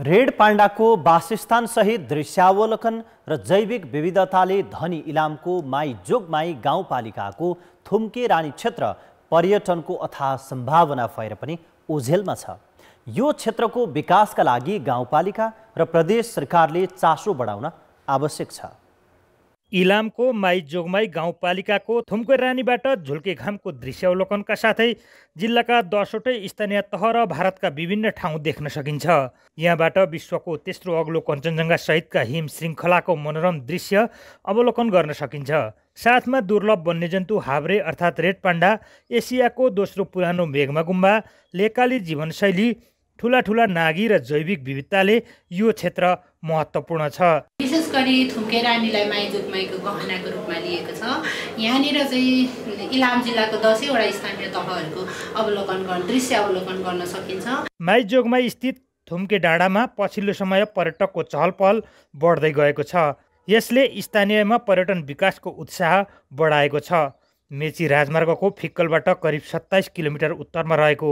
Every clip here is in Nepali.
रेड पाण्डाको सहित दृश्यावलोकन र जैविक विविधताले धनी इलामको माई जोगमाई गाउँपालिकाको थुम्के रानी क्षेत्र पर्यटनको अथा सम्भावना भएर पनि ओझेलमा छ यो क्षेत्रको विकासका लागि गाउँपालिका र प्रदेश सरकारले चासो बढाउन आवश्यक छ इलामको माई जोगमाई गाउँपालिकाको थुम्के रानीबाट झुल्के घामको अवलोकनका साथै जिल्लाका दसवटै स्थानीय तह र भारतका विभिन्न ठाउँ देख्न सकिन्छ यहाँबाट विश्वको तेस्रो अग्लो कञ्चनजङ्घा सहितका हिम श्रृङ्खलाको मनोरम दृश्य अवलोकन गर्न सकिन्छ साथमा दुर्लभ वन्यजन्तु हाब्रे अर्थात् रेड पाण्डा एसियाको दोस्रो पुरानो मेघमा गुम्बा लेकाली जीवनशैली ठुला ठुला नागी र जैविक विविधताले यो क्षेत्र महत्त्वपूर्ण छ विशेष गरी थुम्के रानीलाई गहनाको रूपमा लिएको छ यहाँनिर चाहिँ इलाम जिल्लाको दसैँवटा स्थानीय तहहरूको अवलोकन गर्न दृश्य अवलोकन गर्न सकिन्छ माइजोगमाई स्थित थुम्के डाँडामा पछिल्लो समय पर्यटकको चहल पहल बढ्दै गएको छ यसले स्थानीयमा पर्यटन विकासको उत्साह बढाएको छ मेची राजमार्गको फिक्कलबाट करिब सत्ताइस किलोमिटर उत्तरमा रहेको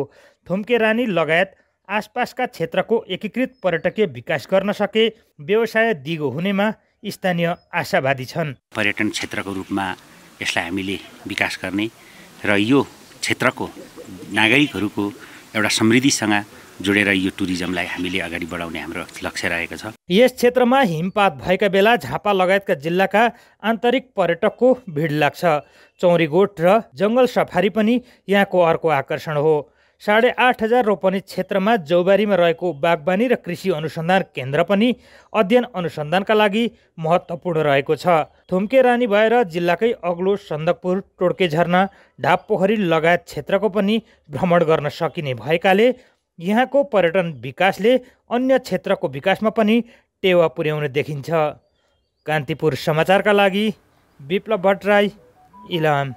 थुम्के रानी लगायत आसपासका क्षेत्रको एकीकृत पर्यटकीय विकास गर्न सके व्यवसाय दिगो हुनेमा स्थानीय आशावादी छन् पर्यटन क्षेत्रको रूपमा यसलाई हामीले विकास गर्ने र यो क्षेत्रको नागरिकहरूको एउटा समृद्धिसँग जोडेर यो टुरिज्मलाई हामीले अगाडि बढाउने हाम्रो लक्ष्य रहेको छ यस क्षेत्रमा हिमपात भएका बेला झापा लगायतका जिल्लाका आन्तरिक पर्यटकको भिड लाग्छ चौरीगोठ र जङ्गल सफारी पनि यहाँको अर्को आकर्षण हो साढे आठ हजार रोपनी क्षेत्रमा जौबारीमा रहेको बागवानी र कृषि अनुसन्धान केन्द्र पनि अध्ययन अनुसन्धानका लागि महत्त्वपूर्ण रहेको छ थुम्के रानी भएर जिल्लाकै अग्लो सन्दकपुर टोड्के झरना ढाप पोखरी लगायत क्षेत्रको पनि भ्रमण गर्न सकिने भएकाले यहाँको पर्यटन विकासले अन्य क्षेत्रको विकासमा पनि टेवा पुर्याउने देखिन्छ कान्तिपुर समाचारका लागि विप्लव भट्टराई इलाम